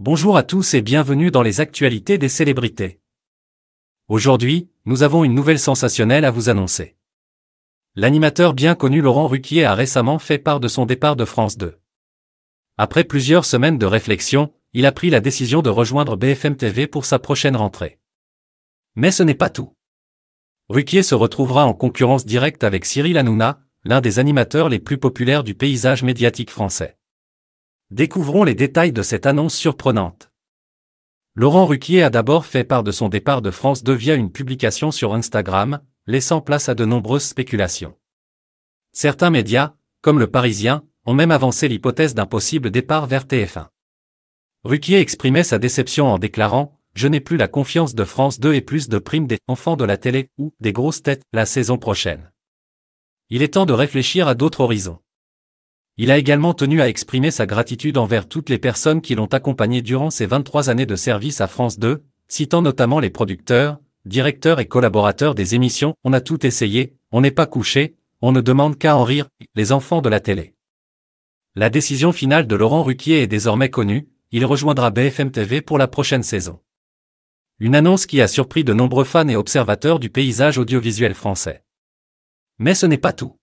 Bonjour à tous et bienvenue dans les actualités des célébrités. Aujourd'hui, nous avons une nouvelle sensationnelle à vous annoncer. L'animateur bien connu Laurent Ruquier a récemment fait part de son départ de France 2. Après plusieurs semaines de réflexion, il a pris la décision de rejoindre BFM TV pour sa prochaine rentrée. Mais ce n'est pas tout. Ruquier se retrouvera en concurrence directe avec Cyril Hanouna, l'un des animateurs les plus populaires du paysage médiatique français. Découvrons les détails de cette annonce surprenante. Laurent Ruquier a d'abord fait part de son départ de France 2 via une publication sur Instagram, laissant place à de nombreuses spéculations. Certains médias, comme le Parisien, ont même avancé l'hypothèse d'un possible départ vers TF1. Ruquier exprimait sa déception en déclarant Je n'ai plus la confiance de France 2 et plus de primes des enfants de la télé ou des grosses têtes la saison prochaine. Il est temps de réfléchir à d'autres horizons. Il a également tenu à exprimer sa gratitude envers toutes les personnes qui l'ont accompagné durant ses 23 années de service à France 2, citant notamment les producteurs, directeurs et collaborateurs des émissions On a tout essayé, on n'est pas couché, on ne demande qu'à en rire, les enfants de la télé. La décision finale de Laurent Ruquier est désormais connue, il rejoindra BFM TV pour la prochaine saison. Une annonce qui a surpris de nombreux fans et observateurs du paysage audiovisuel français. Mais ce n'est pas tout.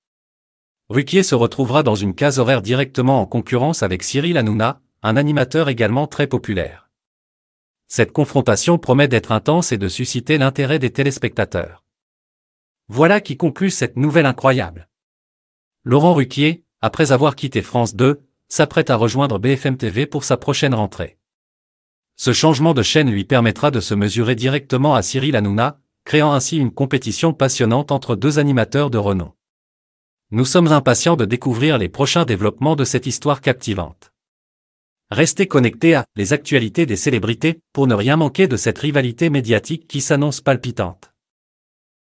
Ruquier se retrouvera dans une case horaire directement en concurrence avec Cyril Hanouna, un animateur également très populaire. Cette confrontation promet d'être intense et de susciter l'intérêt des téléspectateurs. Voilà qui conclut cette nouvelle incroyable. Laurent Ruquier, après avoir quitté France 2, s'apprête à rejoindre BFM TV pour sa prochaine rentrée. Ce changement de chaîne lui permettra de se mesurer directement à Cyril Hanouna, créant ainsi une compétition passionnante entre deux animateurs de renom. Nous sommes impatients de découvrir les prochains développements de cette histoire captivante. Restez connectés à les actualités des célébrités pour ne rien manquer de cette rivalité médiatique qui s'annonce palpitante.